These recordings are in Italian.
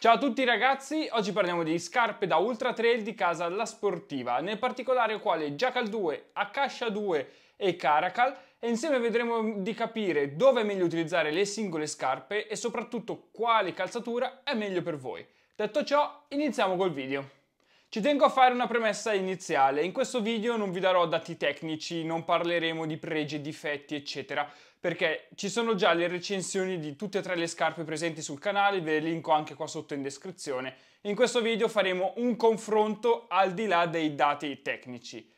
Ciao a tutti ragazzi, oggi parliamo di scarpe da ultra trail di casa La Sportiva, nel particolare quale Jackal 2, Akasha 2 e Caracal e insieme vedremo di capire dove è meglio utilizzare le singole scarpe e soprattutto quale calzatura è meglio per voi. Detto ciò, iniziamo col video. Ci tengo a fare una premessa iniziale, in questo video non vi darò dati tecnici, non parleremo di pregi difetti eccetera, perché ci sono già le recensioni di tutte e tre le scarpe presenti sul canale, ve le linko anche qua sotto in descrizione. In questo video faremo un confronto al di là dei dati tecnici.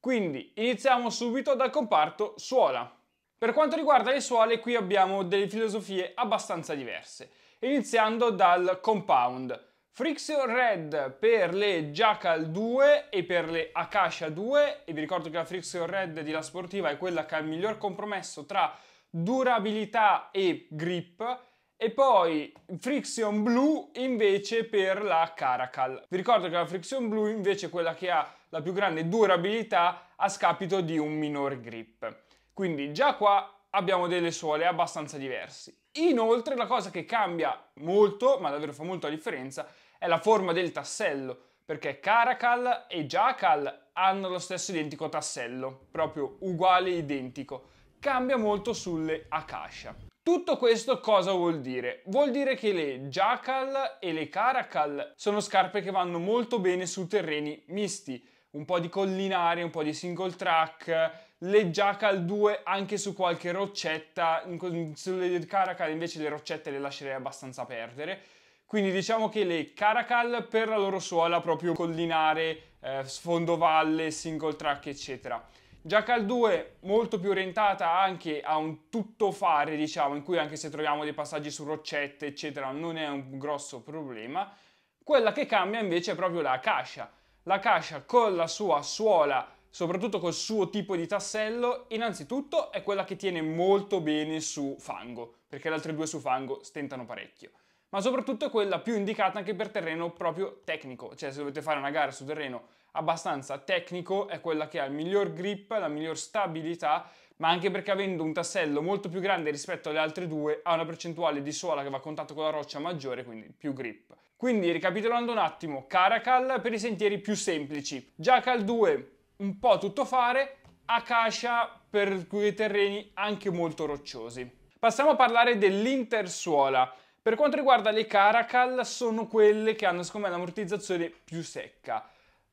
Quindi iniziamo subito dal comparto suola. Per quanto riguarda le suole qui abbiamo delle filosofie abbastanza diverse, iniziando dal compound. Frixion Red per le Jackal 2 e per le Akasha 2 e vi ricordo che la Frixion Red di La Sportiva è quella che ha il miglior compromesso tra durabilità e grip e poi Friction Blue invece per la Caracal. Vi ricordo che la Friction Blue invece è quella che ha la più grande durabilità a scapito di un minor grip. Quindi già qua abbiamo delle suole abbastanza diverse. Inoltre la cosa che cambia molto, ma davvero fa molto la differenza, è la forma del tassello, perché Caracal e Jackal hanno lo stesso identico tassello, proprio uguale identico cambia molto sulle Akasha. Tutto questo cosa vuol dire? Vuol dire che le Jackal e le Caracal sono scarpe che vanno molto bene su terreni misti, un po' di collinari, un po' di single track, le Jackal 2 anche su qualche roccetta, sulle Caracal invece le roccette le lascerei abbastanza perdere. Quindi diciamo che le Caracal per la loro suola proprio collinare, eh, sfondo single track eccetera. Jackal 2 molto più orientata anche a un tuttofare, diciamo, in cui anche se troviamo dei passaggi su roccette, eccetera, non è un grosso problema. Quella che cambia invece è proprio la cascia. La cascia con la sua suola, soprattutto col suo tipo di tassello, innanzitutto è quella che tiene molto bene su fango, perché le altre due su fango stentano parecchio ma soprattutto è quella più indicata anche per terreno proprio tecnico, cioè se dovete fare una gara su terreno abbastanza tecnico è quella che ha il miglior grip, la miglior stabilità, ma anche perché avendo un tassello molto più grande rispetto alle altre due ha una percentuale di suola che va a contatto con la roccia maggiore, quindi più grip. Quindi ricapitolando un attimo, Caracal per i sentieri più semplici, Jackal 2 un po' tutto fare, Akasha per quei terreni anche molto rocciosi. Passiamo a parlare dell'intersuola. Per quanto riguarda le Caracal, sono quelle che hanno secondo me l'ammortizzazione più secca.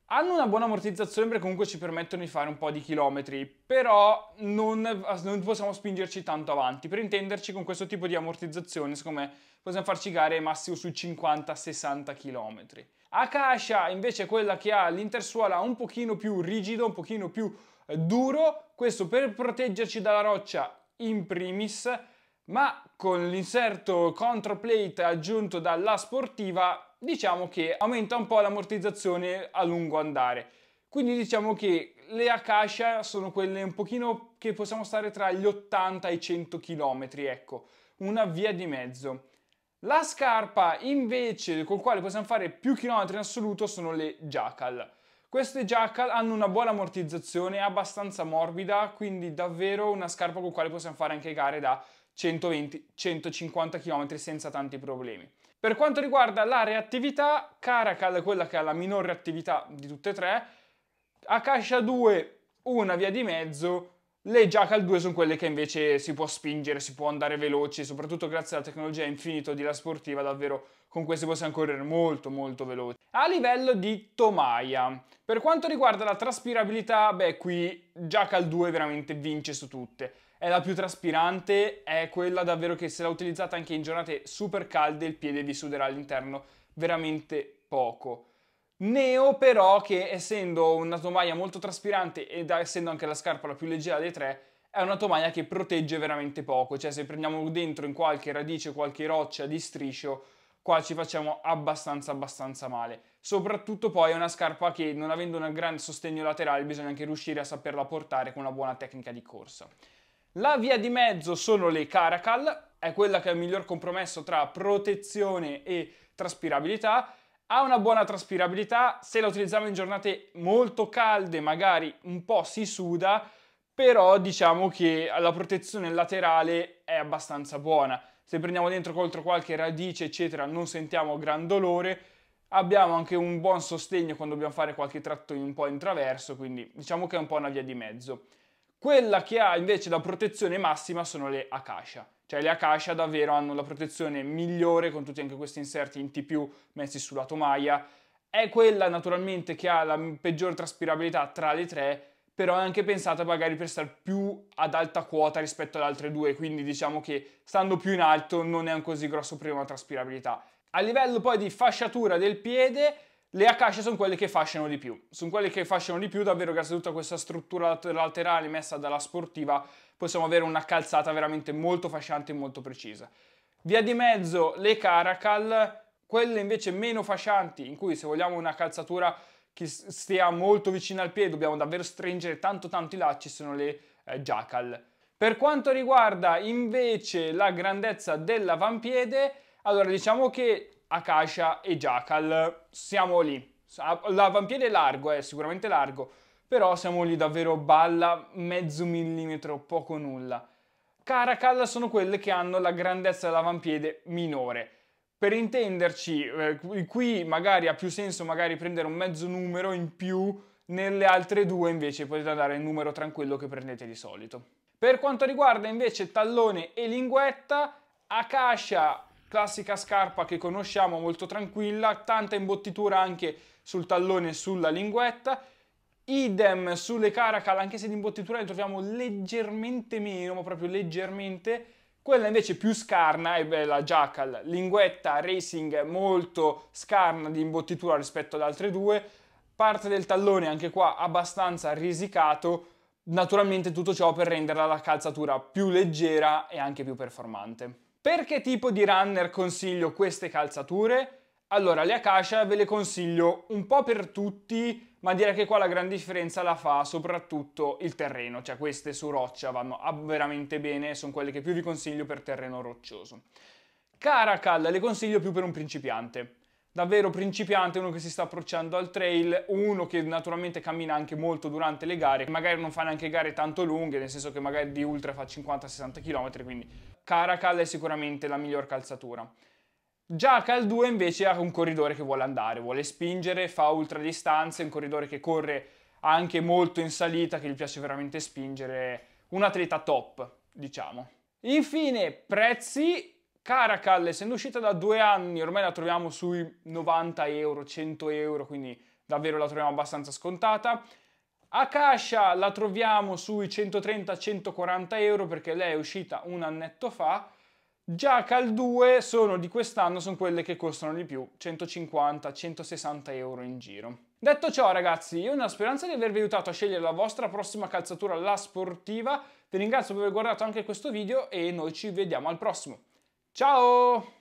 Hanno una buona ammortizzazione perché comunque ci permettono di fare un po' di chilometri, però non, non possiamo spingerci tanto avanti. Per intenderci, con questo tipo di ammortizzazione, secondo me, possiamo farci gare massimo sui 50-60 km. Akasha invece è quella che ha l'intersuola un pochino più rigido, un pochino più eh, duro, questo per proteggerci dalla roccia in primis, ma con l'inserto controplate aggiunto dalla sportiva diciamo che aumenta un po' l'ammortizzazione a lungo andare. Quindi diciamo che le Akasha sono quelle un pochino che possiamo stare tra gli 80 e i 100 km, ecco, una via di mezzo. La scarpa invece con la quale possiamo fare più chilometri in assoluto sono le Jackal. Queste Jackal hanno una buona ammortizzazione, abbastanza morbida, quindi davvero una scarpa con la quale possiamo fare anche gare da 120-150 km senza tanti problemi. Per quanto riguarda la reattività, Caracal è quella che ha la minor reattività di tutte e tre, Akasha 2 una via di mezzo, le Jackal 2 sono quelle che invece si può spingere, si può andare veloci, soprattutto grazie alla tecnologia infinito di La Sportiva, davvero con queste possiamo correre molto molto veloci. A livello di tomaia, per quanto riguarda la traspirabilità, beh qui Jackal 2 veramente vince su tutte è la più traspirante, è quella davvero che se la utilizzate anche in giornate super calde il piede vi suderà all'interno veramente poco. Neo però che essendo una tomaia molto traspirante ed essendo anche la scarpa la più leggera dei tre è una tomaia che protegge veramente poco, cioè se prendiamo dentro in qualche radice, qualche roccia di striscio qua ci facciamo abbastanza abbastanza male. Soprattutto poi è una scarpa che non avendo un gran sostegno laterale bisogna anche riuscire a saperla portare con una buona tecnica di corsa. La via di mezzo sono le Caracal, è quella che ha il miglior compromesso tra protezione e traspirabilità. Ha una buona traspirabilità, se la utilizziamo in giornate molto calde magari un po' si suda, però diciamo che la protezione laterale è abbastanza buona. Se prendiamo dentro contro qualche radice eccetera non sentiamo gran dolore, abbiamo anche un buon sostegno quando dobbiamo fare qualche tratto un po' in traverso, quindi diciamo che è un po' una via di mezzo. Quella che ha invece la protezione massima sono le Akasha. Cioè le Akasha davvero hanno la protezione migliore con tutti anche questi inserti in T+, messi sulla tomaia. È quella naturalmente che ha la peggior traspirabilità tra le tre, però è anche pensata magari per stare più ad alta quota rispetto alle altre due, quindi diciamo che stando più in alto non è un così grosso problema traspirabilità. A livello poi di fasciatura del piede, le acacie sono quelle che fasciano di più, sono quelle che fasciano di più davvero grazie a tutta questa struttura laterale messa dalla sportiva possiamo avere una calzata veramente molto fasciante e molto precisa. Via di mezzo le caracal, quelle invece meno fascianti in cui se vogliamo una calzatura che stia molto vicina al piede dobbiamo davvero stringere tanto tanto i lacci sono le eh, jackal. Per quanto riguarda invece la grandezza dell'avampiede, allora diciamo che Akasha e Jackal. Siamo lì. L'avampiede è largo, è eh, sicuramente largo, però siamo lì davvero balla, mezzo millimetro, poco nulla. Caracal sono quelle che hanno la grandezza dell'avampiede minore. Per intenderci, eh, qui magari ha più senso magari prendere un mezzo numero in più, nelle altre due invece potete andare il numero tranquillo che prendete di solito. Per quanto riguarda invece tallone e linguetta, Akasha classica scarpa che conosciamo molto tranquilla, tanta imbottitura anche sul tallone e sulla linguetta, idem sulle caracal anche se di imbottitura ne troviamo leggermente meno, ma proprio leggermente, quella invece più scarna è bella Jackal, linguetta racing molto scarna di imbottitura rispetto ad altre due, parte del tallone anche qua abbastanza risicato, naturalmente tutto ciò per renderla la calzatura più leggera e anche più performante. Per che tipo di runner consiglio queste calzature? Allora, le Akasha ve le consiglio un po' per tutti, ma direi che qua la gran differenza la fa soprattutto il terreno, cioè queste su roccia vanno veramente bene, sono quelle che più vi consiglio per terreno roccioso. Caracal le consiglio più per un principiante davvero principiante, uno che si sta approcciando al trail, uno che naturalmente cammina anche molto durante le gare, magari non fa neanche gare tanto lunghe, nel senso che magari di ultra fa 50-60 km, quindi Caracal è sicuramente la miglior calzatura. Già 2 invece è un corridore che vuole andare, vuole spingere, fa ultra distanze, un corridore che corre anche molto in salita, che gli piace veramente spingere, un atleta top, diciamo. Infine, prezzi Caracal, essendo uscita da due anni, ormai la troviamo sui 90 euro, 100 euro, quindi davvero la troviamo abbastanza scontata. Akasha la troviamo sui 130-140 euro perché lei è uscita un annetto fa. Jackal 2 sono di quest'anno, sono quelle che costano di più, 150-160 euro in giro. Detto ciò ragazzi, io nella speranza di avervi aiutato a scegliere la vostra prossima calzatura, la sportiva, vi ringrazio per aver guardato anche questo video e noi ci vediamo al prossimo. Ciao!